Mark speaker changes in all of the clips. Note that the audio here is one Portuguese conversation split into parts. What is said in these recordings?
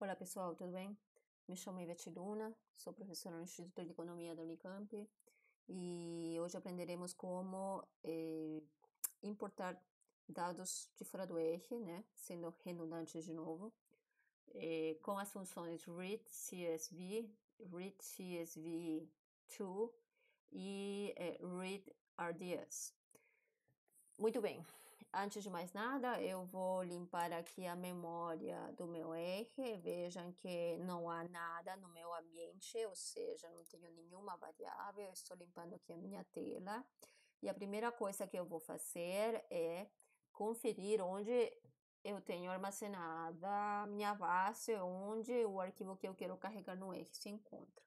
Speaker 1: Olá pessoal, tudo bem? Me chamo Ivete Luna, sou professora no Instituto de Economia da Unicamp e hoje aprenderemos como eh, importar dados de fora do R, né, sendo redundantes de novo, eh, com as funções read CSV, read CSV2 e eh, read RDS. Muito bem, Antes de mais nada, eu vou limpar aqui a memória do meu R. Vejam que não há nada no meu ambiente, ou seja, não tenho nenhuma variável. estou limpando aqui a minha tela. E a primeira coisa que eu vou fazer é conferir onde eu tenho armazenada minha base, onde o arquivo que eu quero carregar no R se encontra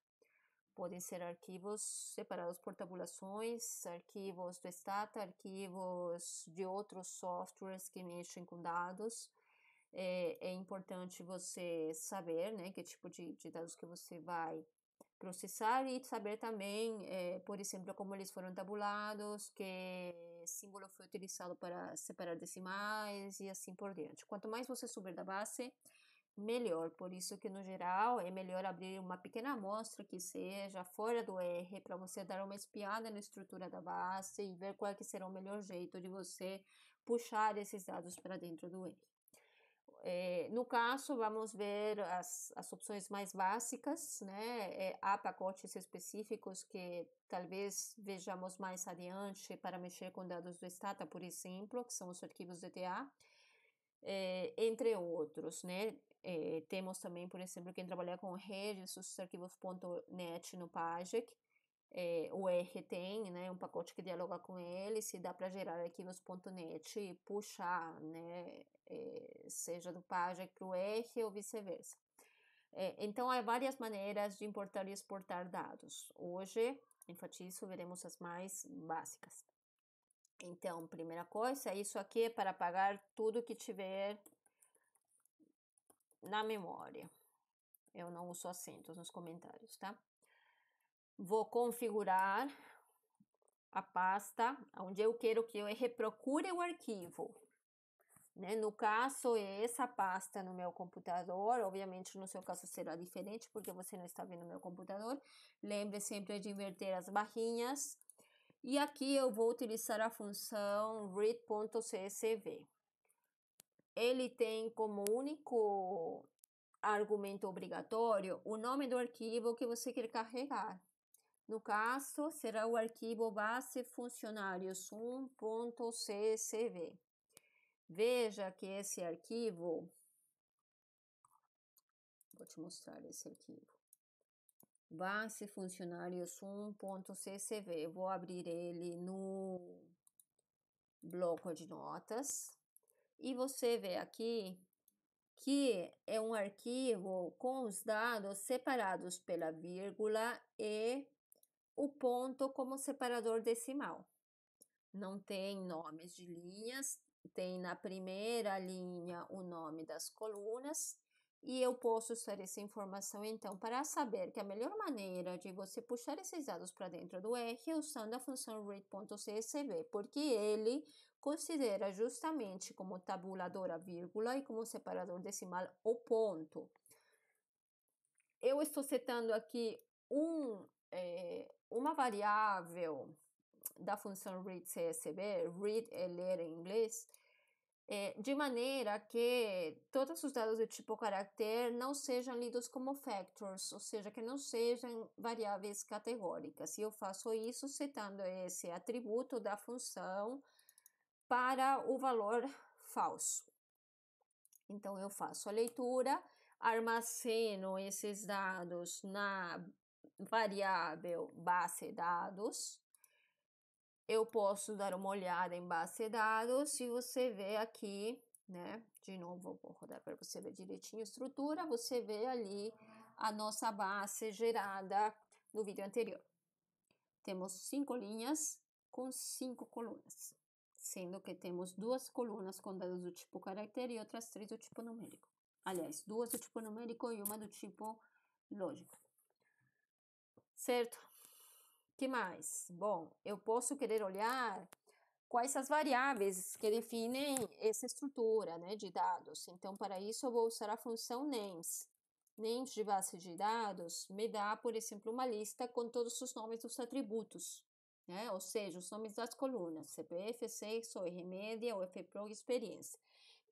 Speaker 1: podem ser arquivos separados por tabulações, arquivos do Stata, arquivos de outros softwares que mexem com dados. É, é importante você saber né, que tipo de, de, dados que você vai processar e saber também, é, por exemplo, como eles foram tabulados, que símbolo foi utilizado para separar decimais e assim por diante. Quanto mais você subir da base, melhor. Por isso que no geral é melhor abrir uma pequena amostra que seja fora do R para você dar uma espiada na estrutura da base e ver qual é que será o melhor jeito de você puxar esses dados para dentro do R. É, no caso, vamos ver as, as opções mais básicas, né? É, há pacotes específicos que talvez vejamos mais adiante para mexer com dados do Stata, por exemplo, que são os arquivos DTA, é, entre outros, né? É, temos também, por exemplo, quem trabalha com redes, os arquivos.net no Pagic, é, eh, o R tem né, um pacote que dialoga com ele, se dá para gerar arquivos.net e puxar, né, é, seja do Pagic para o R ou vice-versa. É, então, há várias maneiras de importar e exportar dados. Hoje, enfatizo, veremos as mais básicas. Então, primeira coisa, isso aqui é para pagar tudo que tiver na memória. Eu não uso acentos nos comentários, tá? Vou configurar a pasta onde eu quero que eu reprocure o arquivo. Né? No caso, é essa pasta no meu computador. Obviamente, no seu caso será diferente, porque você não está vendo meu computador. Lembre sempre de inverter as barrinhas. E aqui eu vou utilizar a função read.csv ele tem como único argumento obrigatório o nome do arquivo que você quer carregar. No caso, será o arquivo base funcionários1.csv. Veja que esse arquivo, vou te mostrar esse arquivo, base funcionários1.csv. Vou abrir ele no bloco de notas e você vê aqui que é um arquivo com os dados separados pela vírgula e o ponto como separador decimal. Não tem nomes de linhas, tem na primeira linha o nome das colunas e eu posso usar essa informação então para saber que a melhor maneira de você puxar esses dados para dentro do R é usando a função read.csv, porque ele considera justamente como tabulador a vírgula e como separador decimal o ponto. Eu estou setando aqui um, é, uma variável da função read.csv, read é ler em inglês, é, de maneira que todos os dados de tipo caractere não sejam lidos como factors, ou seja, que não sejam variáveis categóricas. E eu faço isso setando esse atributo da função para o valor falso. Então, eu faço a leitura, armazeno esses dados na variável base dados eu posso dar uma olhada em base de dados e você vê aqui, né? De novo, vou rodar para você ver direitinho a estrutura. Você vê ali a nossa base gerada no vídeo anterior. Temos cinco linhas com cinco colunas, sendo que temos duas colunas com dados do tipo caráter e outras três do tipo numérico. Aliás, duas do tipo numérico e uma do tipo lógico. Certo? que mais? Bom, eu posso querer olhar quais as variáveis que definem essa estrutura né, de dados. Então, para isso, eu vou usar a função names. Names de base de dados me dá, por exemplo, uma lista com todos os nomes dos atributos, né? ou seja, os nomes das colunas, CPF, sexo, r média, UFPRO e experiência.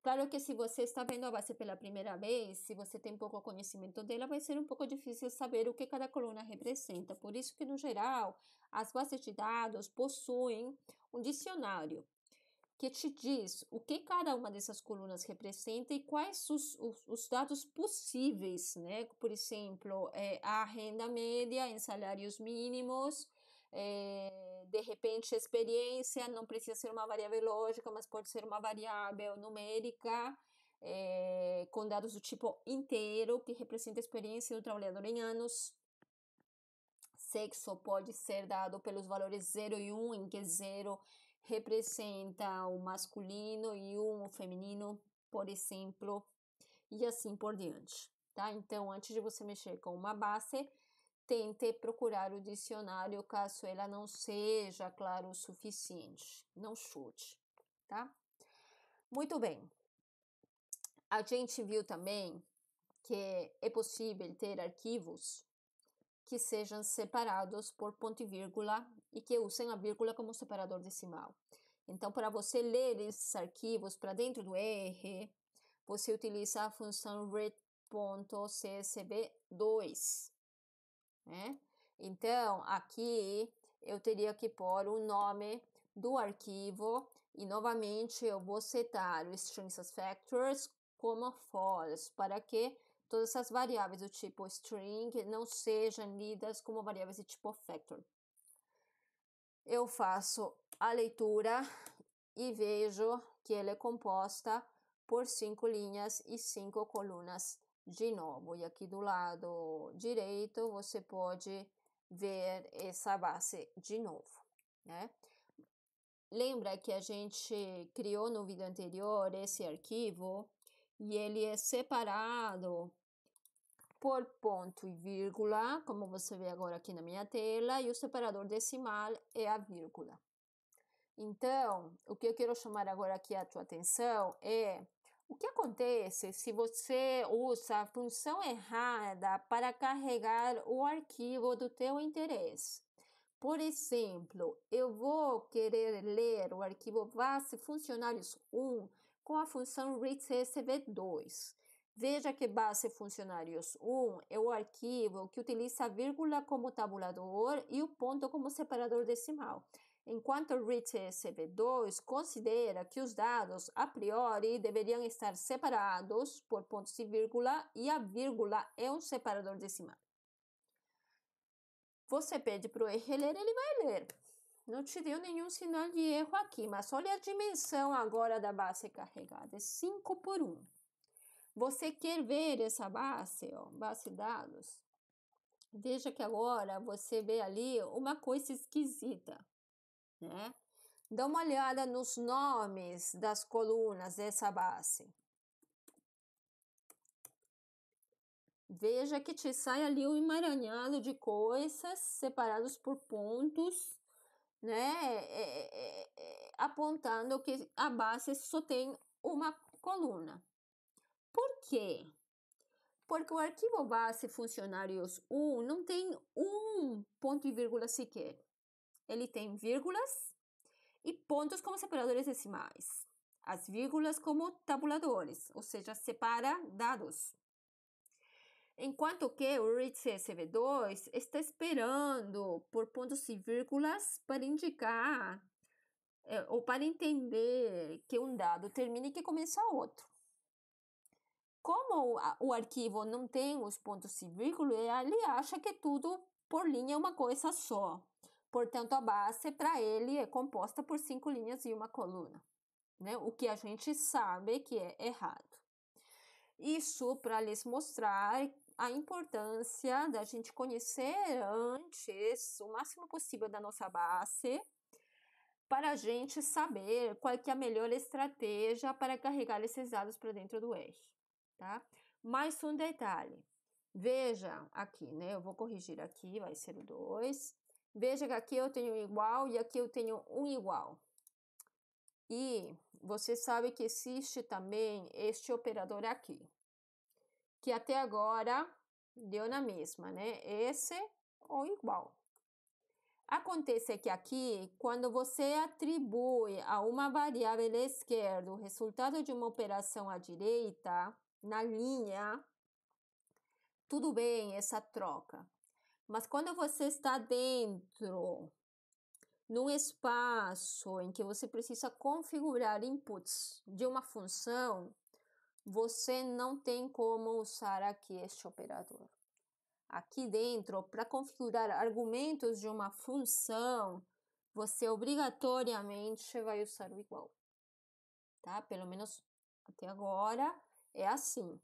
Speaker 1: Claro que se você está vendo a base pela primeira vez, se você tem pouco conhecimento dela, vai ser um pouco difícil saber o que cada coluna representa. Por isso que, no geral, as bases de dados possuem um dicionário que te diz o que cada uma dessas colunas representa e quais os, os, os dados possíveis, né? Por exemplo, é, a renda média em salários mínimos, é, de repente, experiência não precisa ser uma variável lógica, mas pode ser uma variável numérica, é, com dados do tipo inteiro, que representa a experiência do trabalhador em anos. Sexo pode ser dado pelos valores 0 e 1, um, em que 0 representa o masculino e 1 um, o feminino, por exemplo, e assim por diante. Tá? Então, antes de você mexer com uma base, tente procurar o dicionário caso ela não seja claro o suficiente. Não chute, tá? Muito bem. A gente viu também que é possível ter arquivos que sejam separados por ponto e vírgula e que usem a vírgula como separador decimal. Então, para você ler esses arquivos para dentro do R, você utiliza a função read.csv2, né? Então, aqui eu teria que pôr o nome do arquivo e novamente eu vou setar o string factors como false para que todas essas variáveis do tipo string não sejam lidas como variáveis de tipo factor. Eu faço a leitura e vejo que ela é composta por cinco linhas e cinco colunas de novo. E aqui do lado direito você pode ver essa base de novo, né? Lembra que a gente criou no vídeo anterior esse arquivo e ele é separado por ponto e vírgula, como você vê agora aqui na minha tela, e o separador decimal é a vírgula. Então, o que eu quero chamar agora aqui a tua atenção é o que acontece se você usa a função errada para carregar o arquivo do teu interesse? Por exemplo, eu vou querer ler o arquivo base funcionários 1 com a função readcsv 2 Veja que base funcionários 1 é o arquivo que utiliza a vírgula como tabulador e o ponto como separador decimal enquanto RIT-CV2 considera que os dados a priori deveriam estar separados por pontos e vírgula e a vírgula é um separador decimal. Você pede para o R ler, ele vai ler. Não te deu nenhum sinal de erro aqui, mas olha a dimensão agora da base carregada, é 5 por 1. Você quer ver essa base, ó, base dados? Veja que agora você vê ali uma coisa esquisita. Né? Dá uma olhada nos nomes das colunas dessa base. Veja que te sai ali um emaranhado de coisas separados por pontos, né? É, é, é, é apontando que a base só tem uma coluna. Por quê? Porque o arquivo base funcionários 1 não tem um ponto e vírgula sequer ele tem vírgulas e pontos como separadores decimais. As vírgulas como tabuladores, ou seja, separa dados. Enquanto que o RITCSV2 está esperando por pontos e vírgulas para indicar é, ou para entender que um dado termina e que começa outro. Como o arquivo não tem os pontos e vírgulas, ele acha que tudo por linha é uma coisa só. Portanto, a base para ele é composta por cinco linhas e uma coluna, né? O que a gente sabe que é errado. Isso para lhes mostrar a importância da gente conhecer antes o máximo possível da nossa base para a gente saber qual que é a melhor estratégia para carregar esses dados para dentro do R, tá? Mais um detalhe. Veja aqui, né? Eu vou corrigir aqui, vai ser o 2. Veja que aqui eu tenho um igual e aqui eu tenho um igual. E você sabe que existe também este operador aqui, que até agora deu na mesma, né? Esse ou igual. Acontece que aqui, quando você atribui a uma variável esquerda o resultado de uma operação à direita, na linha, tudo bem essa troca. Mas quando você está dentro num espaço em que você precisa configurar inputs de uma função, você não tem como usar aqui este operador. Aqui dentro, para configurar argumentos de uma função, você obrigatoriamente vai usar o igual. Tá? Pelo menos até agora é assim.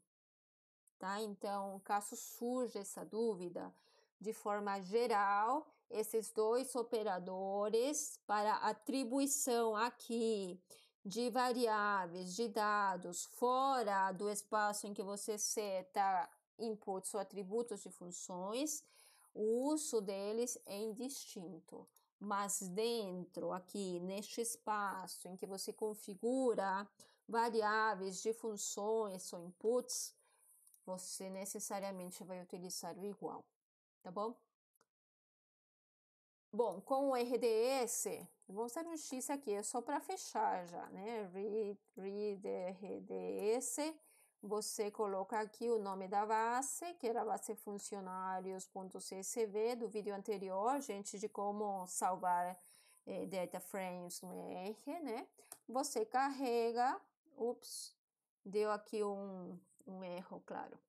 Speaker 1: Tá? Então, caso surja essa dúvida, de forma geral esses dois operadores para atribuição aqui de variáveis, de dados fora do espaço em que você seta inputs ou atributos de funções, o uso deles é indistinto. Mas dentro, aqui neste espaço em que você configura variáveis de funções ou inputs, você necessariamente vai utilizar o igual tá bom? Bom, com o RDS, vou usar um X aqui, é só para fechar já, né? Read, read RDS, você coloca aqui o nome da base, que era base funcionários.csv do vídeo anterior, gente, de como salvar eh, data frames no R, né? Você carrega, ups, deu aqui um, um erro, claro.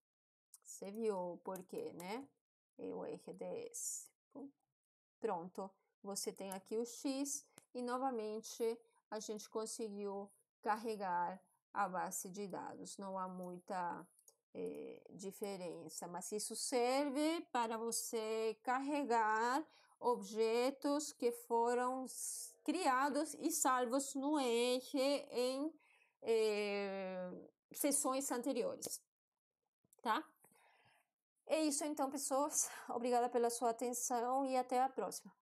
Speaker 1: Você viu por quê, né? e o RDS. É Pronto, você tem aqui o X e novamente a gente conseguiu carregar a base de dados. Não há muita é, diferença, mas isso serve para você carregar objetos que foram criados e salvos no Edge em é, sessões anteriores, tá? É isso então, pessoas. Obrigada pela sua atenção e até a próxima.